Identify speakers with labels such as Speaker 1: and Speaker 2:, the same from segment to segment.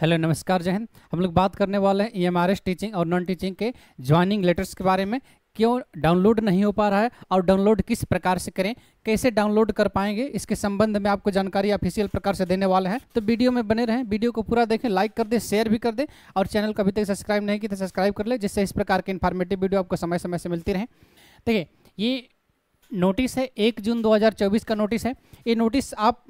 Speaker 1: hello नमस्कार जहन हम लोग बात करने वाले हैं ई e टीचिंग और नॉन टीचिंग के ज्वाइनिंग लेटर्स के बारे में क्यों डाउनलोड नहीं हो पा रहा है और डाउनलोड किस प्रकार से करें कैसे डाउनलोड कर पाएंगे इसके संबंध में आपको जानकारी ऑफिशियल प्रकार से देने वाले हैं तो वीडियो में बने रहें वीडियो को पूरा देखें लाइक कर दें शेयर भी कर दें और चैनल को अभी तक सब्सक्राइब नहीं किया तो सब्सक्राइब कर लें जिससे इस प्रकार के इन्फॉर्मेटिव वीडियो आपको समय समय से मिलती रहें देखिए ये नोटिस है एक जून दो का नोटिस है ये नोटिस आप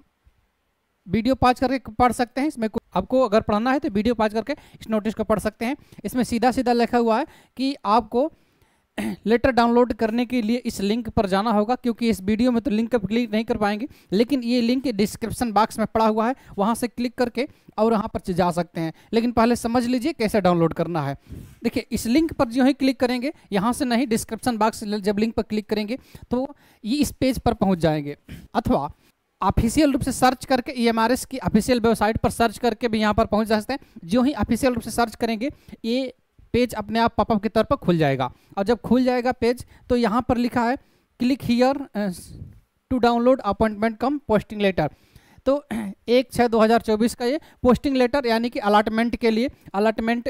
Speaker 1: वीडियो पाँच करके पढ़ सकते हैं इसमें आपको अगर पढ़ना है तो वीडियो पाज करके इस नोटिस को पढ़ सकते हैं इसमें सीधा सीधा लिखा हुआ है कि आपको लेटर डाउनलोड करने के लिए इस लिंक पर जाना होगा क्योंकि इस वीडियो में तो लिंक पर क्लिक नहीं कर पाएंगे लेकिन ये लिंक डिस्क्रिप्शन बॉक्स में पड़ा हुआ है वहाँ से क्लिक करके और वहाँ पर जा सकते हैं लेकिन पहले समझ लीजिए कैसे डाउनलोड करना है देखिए इस लिंक पर जो ही क्लिक करेंगे यहाँ से नहीं डिस्क्रिप्शन बॉक्स जब लिंक पर क्लिक करेंगे तो ये इस पेज पर पहुँच जाएंगे अथवा ऑफिशियल रूप से सर्च करके ई e की ऑफिशियल वेबसाइट पर सर्च करके भी यहाँ पर पहुँच जा सकते हैं जो ही ऑफिशियल रूप से सर्च करेंगे ये पेज अपने आप पॉपअप के तौर पर खुल जाएगा और जब खुल जाएगा पेज तो यहाँ पर लिखा है click here to download appointment cum posting letter तो एक छः 2024 का ये पोस्टिंग लेटर यानी कि अलाटमेंट के लिए अलाटमेंट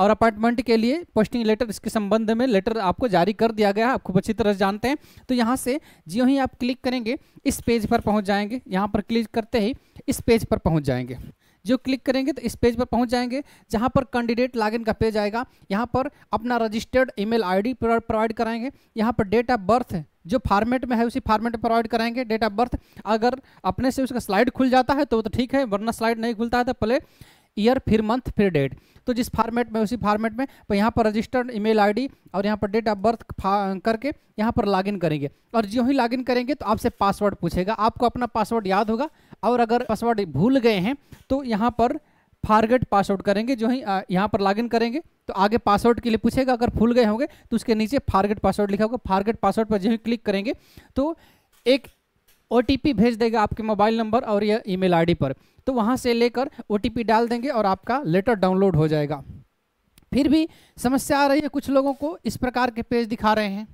Speaker 1: और अपार्टमेंट के लिए पोस्टिंग लेटर इसके संबंध में लेटर आपको जारी कर दिया गया है आप खूब अच्छी तरह से जानते हैं तो यहाँ से जियो ही आप क्लिक करेंगे इस पेज पर पहुँच जाएंगे यहाँ पर क्लिक करते ही इस पेज पर पहुँच जाएंगे जो क्लिक करेंगे तो इस पेज पर पहुंच जाएंगे जहां पर कैंडिडेट लॉगिन का पेज आएगा यहां पर अपना रजिस्टर्ड ईमेल आईडी प्रोवाइड कराएंगे यहां पर डेट ऑफ बर्थ जो फॉर्मेट में है उसी फॉर्मेट में प्रोवाइड कराएंगे डेट ऑफ बर्थ अगर अपने से उसका स्लाइड खुल जाता है तो तो ठीक है वरना स्लाइड नहीं खुलता है तो पहले ईयर फिर मंथ फिर डेट तो जिस फॉर्मेट में उसी फॉर्मेट में पर यहाँ पर रजिस्टर्ड ईमेल आईडी और यहाँ पर डेट ऑफ बर्थ करके यहाँ पर लॉगिन करेंगे और जो ही लॉगिन करेंगे तो आपसे पासवर्ड पूछेगा आपको अपना पासवर्ड याद होगा और अगर पासवर्ड भूल गए हैं तो यहाँ पर फारगेट पासवर्ड करेंगे जो ही यहाँ पर लॉगिन करेंगे तो आगे पासवर्ड के लिए पूछेगा अगर भूल गए होंगे तो उसके नीचे फारगेट पासवर्ड लिखा होगा फारगेट पासवर्ड पर जो ही क्लिक करेंगे तो एक ओ भेज देगा आपके मोबाइल नंबर और या ईमेल आईडी पर तो वहाँ से लेकर ओ डाल देंगे और आपका लेटर डाउनलोड हो जाएगा फिर भी समस्या आ रही है कुछ लोगों को इस प्रकार के पेज दिखा रहे हैं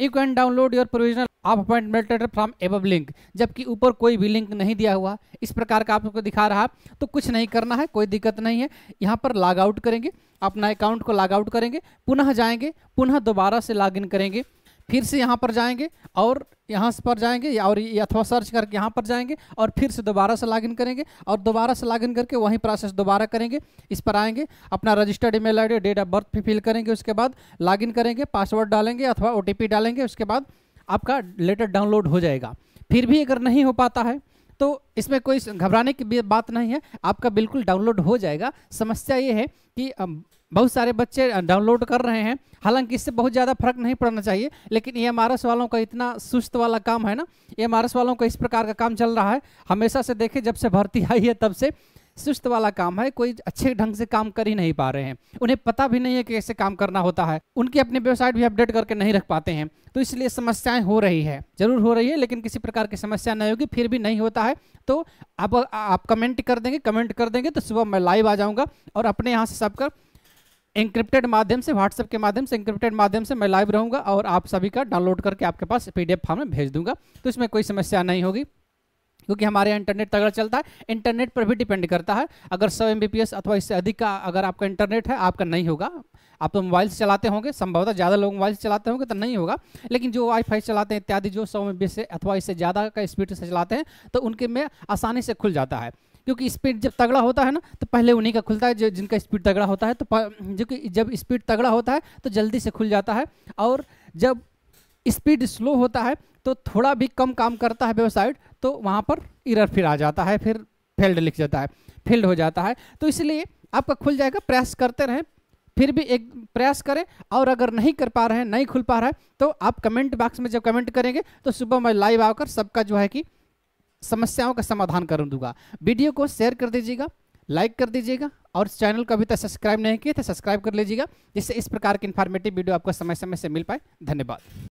Speaker 1: you can download your provisional of appointment letter from above link जबकि ऊपर कोई भी लिंक नहीं दिया हुआ इस प्रकार का आप लोग को दिखा रहा तो कुछ नहीं करना है कोई दिक्कत नहीं है यहाँ पर लॉग आउट करेंगे अपना अकाउंट को लॉग आउट करेंगे पुनः जाएंगे पुनः दोबारा से लॉग इन करेंगे फिर से यहाँ पर जाएंगे और यहाँ पर जाएंगे और अथवा सर्च करके यहाँ पर जाएंगे और फिर से दोबारा से लॉगिन करेंगे और दोबारा से लॉगिन करके वहीं प्रोसेस दोबारा करेंगे इस पर आएंगे अपना registered email ID date of birth भी फिल करेंगे उसके बाद लॉगिन करेंगे पासवर्ड डालेंगे अथवा ओ डालेंगे उसके बाद आपका लेटर डाउनलोड हो जाएगा फिर भी अगर नहीं हो पाता है तो इसमें कोई घबराने की बात नहीं है आपका बिल्कुल डाउनलोड हो जाएगा समस्या ये है कि बहुत सारे बच्चे डाउनलोड कर रहे हैं हालांकि इससे बहुत ज़्यादा फर्क नहीं पड़ना चाहिए लेकिन ई e वालों का इतना सुस्त वाला काम है ना ई e वालों का इस प्रकार का काम चल रहा है हमेशा से देखें जब से भर्ती आई है तब से सुस्त वाला काम है कोई अच्छे ढंग से काम कर ही नहीं पा रहे हैं उन्हें पता भी नहीं है कि कैसे काम करना होता है उनके अपने वेबसाइट भी अपडेट करके नहीं रख पाते हैं तो इसलिए समस्याएं हो रही है जरूर हो रही है लेकिन किसी प्रकार की समस्या नहीं होगी फिर भी नहीं होता है तो अब आप कमेंट कर देंगे कमेंट कर देंगे तो सुबह मैं लाइव आ जाऊँगा और अपने यहाँ से सबका इंक्रिप्टेड माध्यम से व्हाट्सएप के माध्यम से इंक्रिप्टेड माध्यम से मैं लाइव रहूँगा और आप सभी का डाउनलोड करके आपके पास पीडीएफ फॉर्म में भेज दूंगा तो इसमें कोई समस्या नहीं होगी क्योंकि हमारे इंटरनेट तगड़ा चलता है इंटरनेट पर भी डिपेंड करता है अगर सौ एम अथवा इससे अधिक का अगर आपका इंटरनेट है आपका नहीं होगा आप तो मोबाइल से चलाते होंगे संभवतः ज़्यादा लोग मोबाइल से चलाते होंगे तो नहीं होगा लेकिन जो वाईफाई चलाते हैं इत्यादि जो सौ एम से अथवा इससे ज़्यादा का स्पीड से चलाते हैं तो उनके में आसानी से खुल जाता है क्योंकि स्पीड जब तगड़ा होता है ना तो पहले उन्हीं का खुलता है जो जिनका स्पीड तगड़ा होता है तो जो कि जब स्पीड तगड़ा होता है तो जल्दी से खुल जाता है और जब स्पीड स्लो होता है तो थोड़ा भी कम काम करता है वेबसाइट तो वहाँ पर इरर फिर आ जाता है फिर फेल्ड लिख जाता है फेल्ड हो जाता है तो इसलिए आपका खुल जाएगा प्रयास करते रहें फिर भी एक प्रयास करें और अगर नहीं कर पा रहे हैं नहीं खुल पा रहा है तो आप कमेंट बॉक्स में जब कमेंट करेंगे तो सुबह मैं लाइव आकर सबका जो है कि समस्याओं का समाधान कर दूंगा वीडियो को शेयर कर दीजिएगा लाइक कर दीजिएगा और चैनल को अभी तक सब्सक्राइब नहीं किए तो सब्सक्राइब कर लीजिएगा जिससे इस प्रकार की इन्फॉर्मेटिव वीडियो आपको समय समय से मिल पाए धन्यवाद